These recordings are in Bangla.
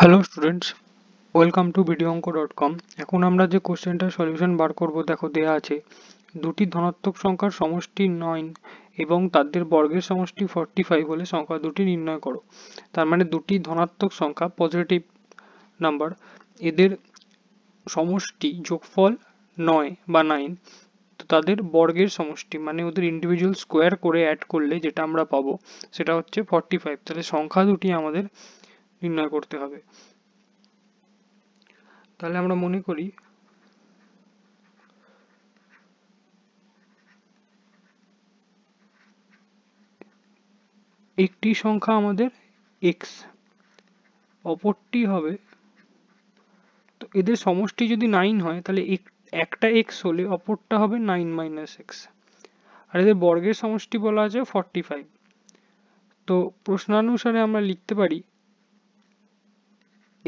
hello students welcome to video Anko dot com এখন আমরা যে কোশ্চেনটার সলিউশন বার করব দেখো দেয়া আছে দুটি ধনাত্মক সংখ্যার সমষ্টি নয় এবং তাদের বর্গের সমষ্টি ফর্টি ফাইভ হলে সংখ্যা দুটি নির্ণয় করো তার মানে দুটি ধনাত্মক সংখ্যা পজিটিভ নাম্বার এদের সমষ্টি যোগফল নয় বা নাইন তো তাদের বর্গের সমষ্টি মানে ওদের ইন্ডিভিজুয়াল স্কোয়ার করে অ্যাড করলে যেটা আমরা পাবো সেটা হচ্ছে ফর্টি ফাইভ তাহলে সংখ্যা দুটি আমাদের নির্ণয় করতে হবে তাহলে আমরা মনে করি একটি সংখ্যা আমাদের x অপরটি হবে তো এদের সমষ্টি যদি নাইন হয় তাহলে একটা x হলে অপরটা হবে নাইন মাইনাস এক্স আর এদের বর্গের সমষ্টি বলা আছে ফর্টি ফাইভ তো প্রশ্নানুসারে আমরা লিখতে পারি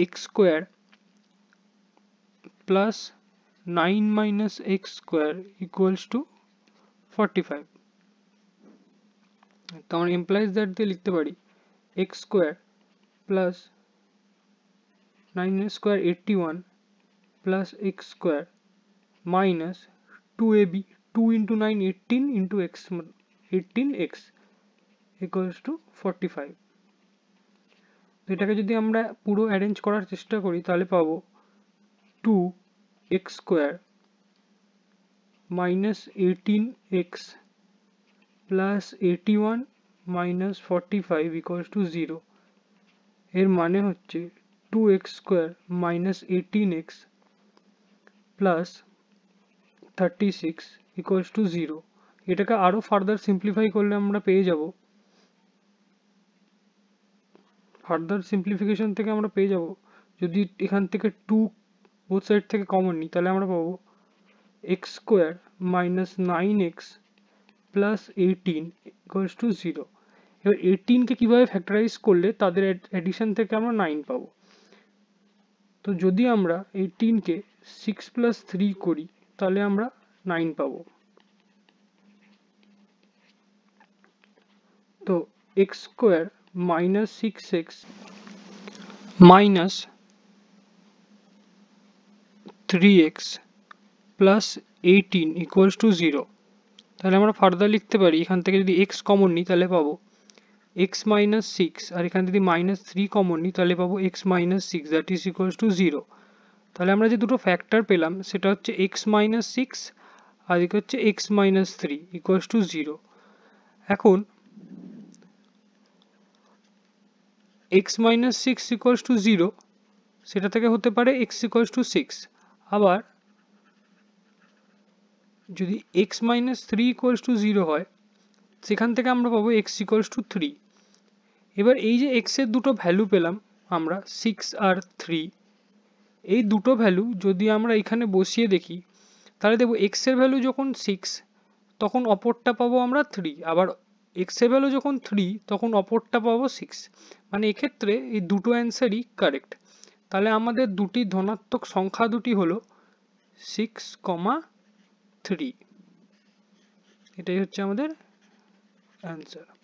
x square plus 9 minus x square equals to 45 তোমার implies that দিয়ে লিখতে পারি x square plus 9 square 81 plus x square minus 2ab 2 into 9 18 into x 18x equals to 45 এটাকে যদি আমরা পুরো অ্যারেঞ্জ করার চেষ্টা করি তাহলে পাবো two x square minus eighteen x plus eighty one minus forty five equals to zero এর মানে হচ্ছে two x square minus eighteen x plus thirty six equals to zero এটাকে আরও ফার্দার সিম্পলিফাই করলে আমরা পেয়ে যাবো further simplification থেকে আমরা পেয়ে যাব যদি এখান থেকে 2 Both side থেকে কমন নি তাহলে আমরা পাবো x2 - 9x + 18 = 0 18 কে কিভাবে ফ্যাক্টরাইজ করলে তাদের এডিশন থেকে আমরা 9 পাবো তো যদি আমরা 18 কে 6 + 3 করি তাহলে আমরা 9 পাবো তো x2 minus 6x minus 3x plus 18 equals to 0 তাহলে আমরা ফার্দার লিখতে পারি এখান থেকে যদি x কমন নিই তাহলে পাবো x minus 6 আর এখানে যদি minus 3 কমন নিই তাহলে পাবো x minus 6 that is equals to 0 তাহলে আমরা যে দুটো ফ্যাক্টর পেলাম সেটা হচ্ছে x minus 6 আর এদিকে হচ্ছে x minus 3 equals to 0 এখন x minus six equals to zero সেটা থেকে হতে পারে এক্স ইকোয়ালস টু সিক্স আবার যদি x minus three equals to zero হয় সেখান থেকে আমরা পাবো এক্স ইকোয়ালস টু থ্রি এবার এই যে এক্সের দুটো ভ্যালু পেলাম আমরা সিক্স আর থ্রি এই দুটো ভ্যালু যদি আমরা এখানে বসিয়ে দেখি তাহলে দেখবো এক্সের ভ্যালু যখন সিক্স তখন অপরটা পাবো আমরা থ্রি আবার এর ভ্যালু যখন থ্রি তখন অপরটা পাবো সিক্স মানে এক্ষেত্রে এই দুটো অ্যান্সারই কারেক্ট তাহলে আমাদের দুটি ধনাত্মক সংখ্যা দুটি হলো সিক্স কমা থ্রি এটাই হচ্ছে আমাদের অ্যান্সার